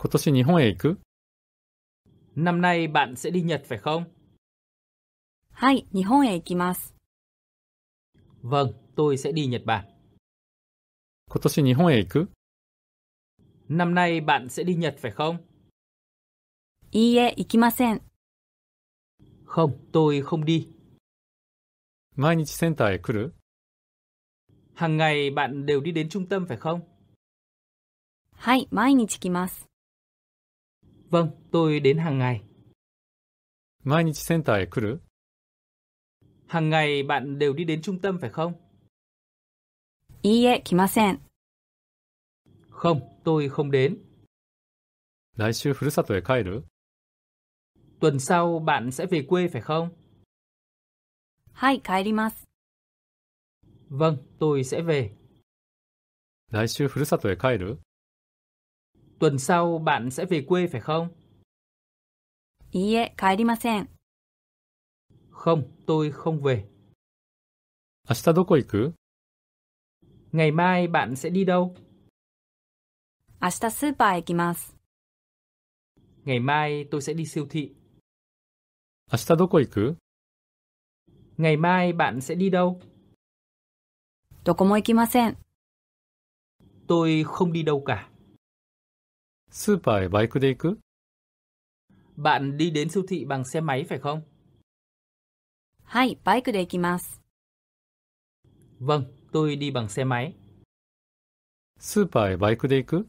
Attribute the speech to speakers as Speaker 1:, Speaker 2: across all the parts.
Speaker 1: 今年日本へ行く Năm nay bạn sẽ đi Nhật phải không?
Speaker 2: はい、日本へ行きます。
Speaker 1: Vâng, tôi sẽ đi Nhật Bản. 今年日本へ行く Năm nay bạn sẽ đi Nhật phải không?
Speaker 2: いいえ、行きません。
Speaker 1: Không, tôi không đi. 毎日センターへ来る Hàng ngày bạn đều đi đến trung tâm phải không? はい、毎日来ます。Vâng, tôi đến hàng ngày. 毎日センターへ来る Hàng ngày bạn đều đi đến trung tâm phải không?
Speaker 2: いいえ、来ません。
Speaker 1: Không, tôi không đến. 来週ふるさとへ帰る Tuần sau bạn sẽ về quê phải không?
Speaker 2: はい、帰ります。
Speaker 1: Vâng, tôi sẽ về. 来週ふるさとへ帰る tuần sau bạn sẽ về quê phải không? Không, tôi không về. 明日どこ行く Ngày mai bạn sẽ đi đâu? Ngày mai tôi sẽ đi siêu thị. 明日どこ行く
Speaker 2: Ngày mai bạn sẽ đi đâu?
Speaker 1: Tôi không đi đâu cả. スーパーへバイクで行く Bạn đi đến siêu thị bằng xe máy phải không?
Speaker 2: Hai bike
Speaker 1: Vâng, tôi đi bằng xe máy. スーパーへバイクで行く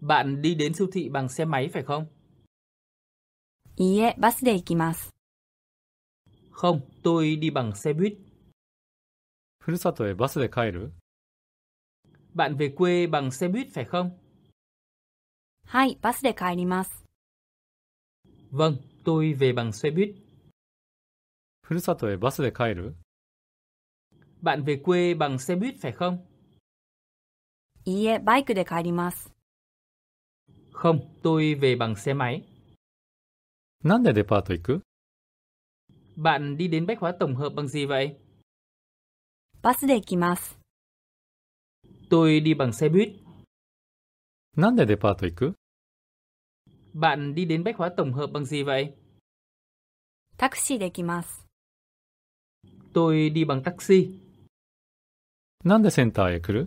Speaker 1: Bạn đi đến siêu thị bằng xe máy phải không? bus Không, tôi đi bằng xe buýt. ふるさとへバスで帰る Bạn về quê bằng xe buýt phải không?
Speaker 2: はい、バスで帰ります。
Speaker 1: Vâng, tôi về bằng xe buýt. ふるさとへバスで帰る Bạn về quê bằng xe buýt phải không?
Speaker 2: いいえ、バイクで帰
Speaker 1: ります。Không, tôi về bằng xe máy. なんでデパート行く Bạn đi đến Bách hóa tổng hợp bằng gì vậy? バスで行きます。Tôi đi bằng xe buýt. なんでデパート行く Bạn đi đến bách hóa tổng hợp bằng gì vậy? Taxi de Tôi đi bằng taxi. Nande center e kuru?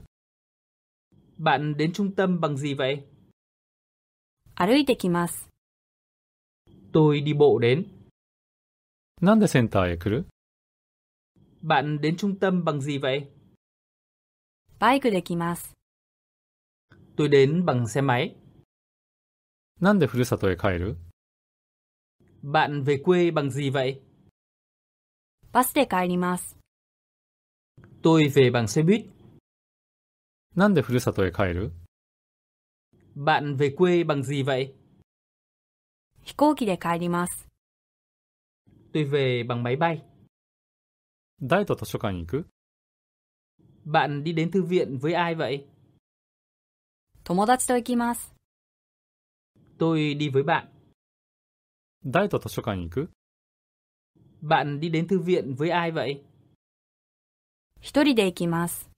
Speaker 1: Bạn đến trung tâm bằng gì vậy? Aruite kimasu. Tôi đi bộ đến. Nande center e kuru? Bạn đến trung tâm bằng gì vậy? Bike de Tôi đến bằng xe máy. なんでふるさとへ帰る Bạn về quê bằng gì vậy?
Speaker 2: バスで帰ります。
Speaker 1: Tôi về bằng xe buýt. なんでふるさとへ帰る Bạn về quê bằng gì vậy?
Speaker 2: 飛行機で帰りま
Speaker 1: す。Tôi về bằng máy bay. 大と図書館に行く Bạn đi đến thư viện với ai vậy? 友達と行きます。Tôi đi với bạn. 誰と図書館に行く Bạn đi đến thư viện với ai vậy? 一人で行きます。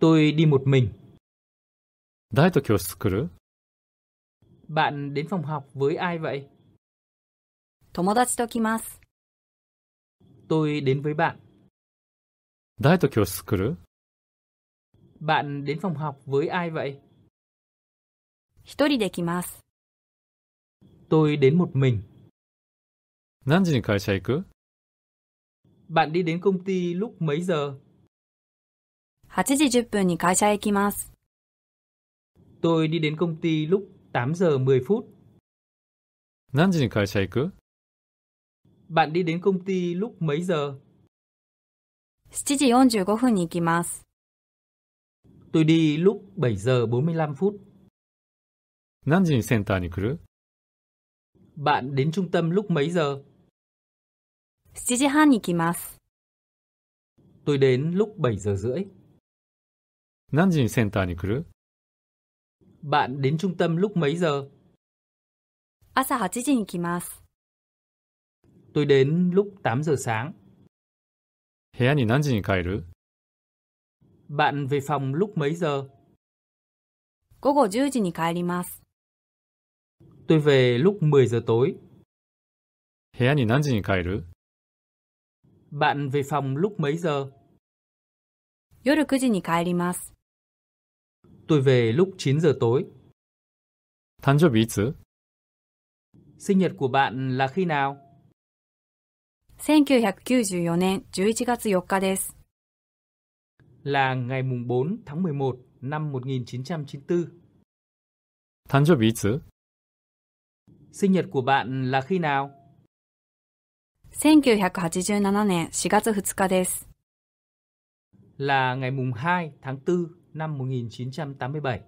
Speaker 1: Tôi đi một mình. 誰と教室来る Bạn đến phòng học với ai vậy? 友達と来ます。Tôi đến với bạn. 誰と教室来る Bạn đến phòng học với ai vậy? 一人で来ます。Tôi đến một mình. 何時に会社行く Bạn đi đến công ty lúc mấy giờ?
Speaker 2: 8時10分に会社へ行きます。
Speaker 1: Tôi đi đến công ty lúc 8 giờ 10 phút. 何時に会社行く Bạn đi đến công ty lúc mấy giờ?
Speaker 2: 7時45分に行きます。
Speaker 1: Tôi đi lúc 7 giờ 45 phút. 何時にセンターに来る Bạn đến trung tâm lúc mấy giờ? 7時半に来ます。Tôi đến lúc 7 giờ rưỡi. 何時にセンターに来る Bạn đến trung tâm lúc mấy giờ?
Speaker 2: 朝8時に来
Speaker 1: ます。Tôi đến lúc 8 giờ sáng. 部屋に何時に帰る Bạn về phòng lúc mấy giờ?
Speaker 2: 午後10時に帰ります。
Speaker 1: Tôi về lúc 10 giờ tối. Bạn về phòng lúc mấy giờ?
Speaker 2: 夜9時に帰ります。
Speaker 1: Tôi về lúc 9 giờ tối. 誕生日いつ Sinh nhật của bạn là khi nào?
Speaker 2: 1994年11月4日です。
Speaker 1: Là ngày mùng 4 tháng 11 năm 1994. 誕生日いつ Sinh nhật của bạn là khi nào?
Speaker 2: 1987年4月2日です。
Speaker 1: Là ngày mùng 2 tháng 4 năm 1987.